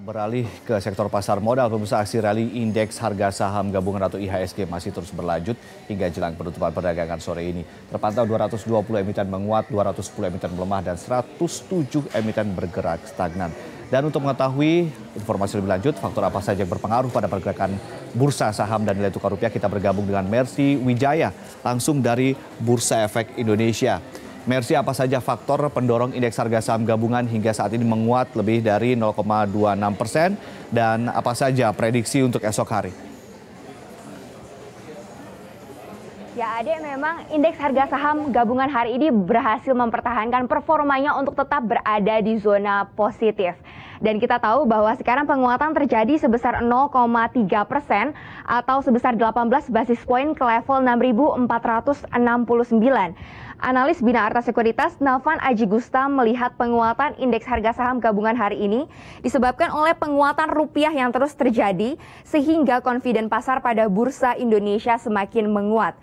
beralih ke sektor pasar modal, pemirsa aksi rally indeks harga saham gabungan atau IHSG masih terus berlanjut hingga jelang penutupan perdagangan sore ini. Terpantau 220 emiten menguat, 210 emiten melemah, dan 107 emiten bergerak stagnan. Dan untuk mengetahui informasi lebih lanjut, faktor apa saja yang berpengaruh pada pergerakan bursa saham dan nilai tukar rupiah, kita bergabung dengan Mercy Wijaya langsung dari Bursa Efek Indonesia. Mercy apa saja faktor pendorong indeks harga saham gabungan hingga saat ini menguat lebih dari 0,26 persen dan apa saja prediksi untuk esok hari? Ya, Ade, memang indeks harga saham gabungan hari ini berhasil mempertahankan performanya untuk tetap berada di zona positif. Dan kita tahu bahwa sekarang penguatan terjadi sebesar 0,3 persen atau sebesar 18 basis poin ke level 6.469. Analis Bina Arta Sekuritas Navan Aji Gusta melihat penguatan indeks harga saham gabungan hari ini disebabkan oleh penguatan rupiah yang terus terjadi sehingga konfiden pasar pada bursa Indonesia semakin menguat.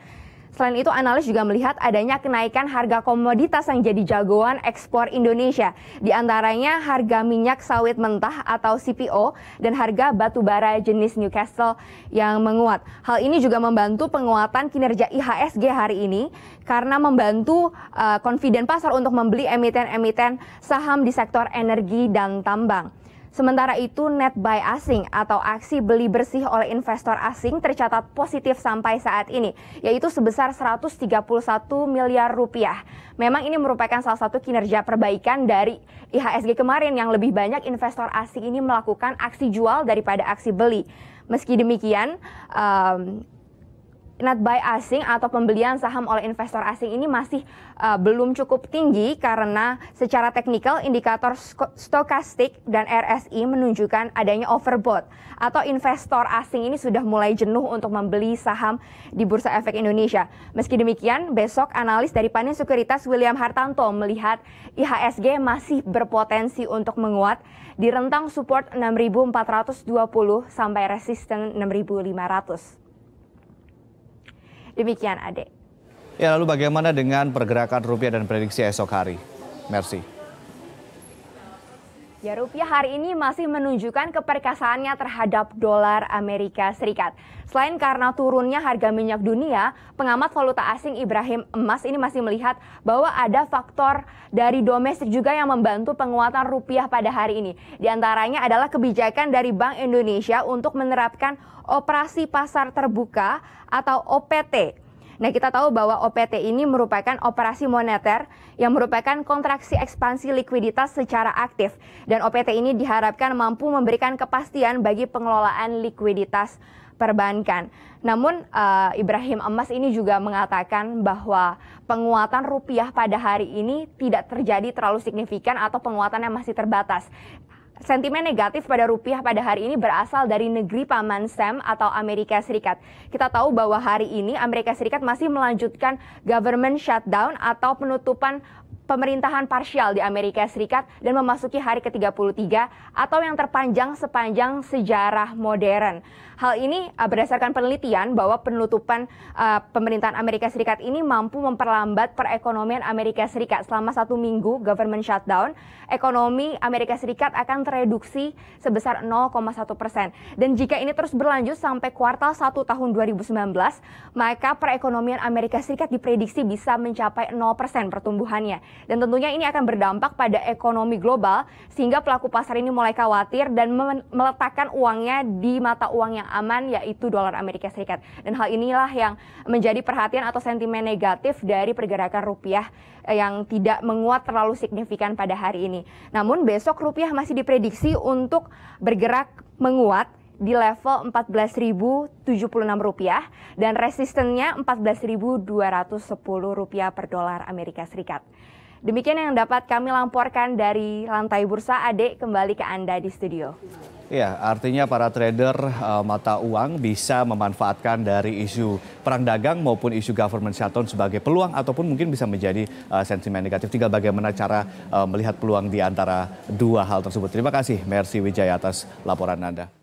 Selain itu, analis juga melihat adanya kenaikan harga komoditas yang jadi jagoan ekspor Indonesia. Di antaranya harga minyak sawit mentah atau CPO dan harga batu bara jenis Newcastle yang menguat. Hal ini juga membantu penguatan kinerja IHSG hari ini karena membantu uh, confident pasar untuk membeli emiten-emiten saham di sektor energi dan tambang. Sementara itu, net buy asing atau aksi beli bersih oleh investor asing tercatat positif sampai saat ini, yaitu sebesar 131 miliar rupiah. Memang ini merupakan salah satu kinerja perbaikan dari IHSG kemarin yang lebih banyak investor asing ini melakukan aksi jual daripada aksi beli. Meski demikian, um, net buy asing atau pembelian saham oleh investor asing ini masih uh, belum cukup tinggi karena secara teknikal indikator stokastik dan RSI menunjukkan adanya overbought atau investor asing ini sudah mulai jenuh untuk membeli saham di Bursa Efek Indonesia. Meski demikian, besok analis dari Panin Sekuritas William Hartanto melihat IHSG masih berpotensi untuk menguat di rentang support 6420 sampai resisten 6500. Demikian Ade. Ya lalu bagaimana dengan pergerakan rupiah dan prediksi esok hari? Merci. Ya, rupiah hari ini masih menunjukkan keperkasaannya terhadap dolar Amerika Serikat. Selain karena turunnya harga minyak dunia, pengamat valuta asing Ibrahim Emas ini masih melihat bahwa ada faktor dari domestik juga yang membantu penguatan rupiah pada hari ini. Di antaranya adalah kebijakan dari Bank Indonesia untuk menerapkan operasi pasar terbuka atau OPT Nah, kita tahu bahwa OPT ini merupakan operasi moneter yang merupakan kontraksi ekspansi likuiditas secara aktif dan OPT ini diharapkan mampu memberikan kepastian bagi pengelolaan likuiditas perbankan. Namun uh, Ibrahim Emas ini juga mengatakan bahwa penguatan rupiah pada hari ini tidak terjadi terlalu signifikan atau penguatannya masih terbatas. Sentimen negatif pada rupiah pada hari ini berasal dari negeri Paman Sam atau Amerika Serikat. Kita tahu bahwa hari ini Amerika Serikat masih melanjutkan government shutdown atau penutupan pemerintahan parsial di Amerika Serikat dan memasuki hari ke-33 atau yang terpanjang sepanjang sejarah modern. Hal ini eh, berdasarkan penelitian bahwa penutupan uh, pemerintahan Amerika Serikat ini mampu memperlambat perekonomian Amerika Serikat. Selama satu minggu government shutdown, ekonomi Amerika Serikat akan tereduksi sebesar 0,1 persen. Dan jika ini terus berlanjut sampai kuartal 1 tahun 2019, maka perekonomian Amerika Serikat diprediksi bisa mencapai 0 persen pertumbuhannya. Dan tentunya ini akan berdampak pada ekonomi global sehingga pelaku pasar ini mulai khawatir dan meletakkan uangnya di mata uang yang aman yaitu dolar Amerika Serikat. Dan hal inilah yang menjadi perhatian atau sentimen negatif dari pergerakan rupiah eh, yang tidak menguat terlalu signifikan pada hari ini. Namun besok rupiah masih diprediksi untuk bergerak menguat di level 14.076 rupiah dan resistennya 14.210 rupiah per dolar Amerika Serikat. Demikian yang dapat kami laporkan dari lantai bursa. Ade, kembali ke Anda di studio. Ya, artinya para trader uh, mata uang bisa memanfaatkan dari isu perang dagang maupun isu government shutdown sebagai peluang ataupun mungkin bisa menjadi uh, sentimen negatif. Tinggal bagaimana cara uh, melihat peluang di antara dua hal tersebut. Terima kasih Mercy Wijaya atas laporan Anda.